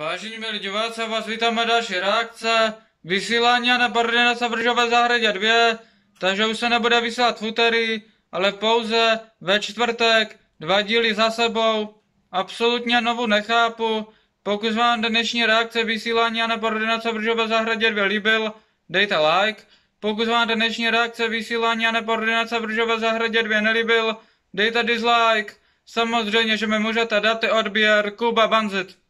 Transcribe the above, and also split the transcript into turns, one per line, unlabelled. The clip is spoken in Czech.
Vážení milí diváci, vás vítáme další reakce vysílání na Bardena vržové zahradě 2, takže už se nebude vysílat v úterý, ale pouze ve čtvrtek, dva díly za sebou. Absolutně novu nechápu, pokud vám dnešní reakce vysílání na Bardena vržové zahradě 2 líbil, dejte like. Pokud vám dnešní reakce vysílání na Bardena Savržové zahradě 2 nelíbil, dejte dislike. Samozřejmě, že mi můžete dát odběr Kuba Banzit.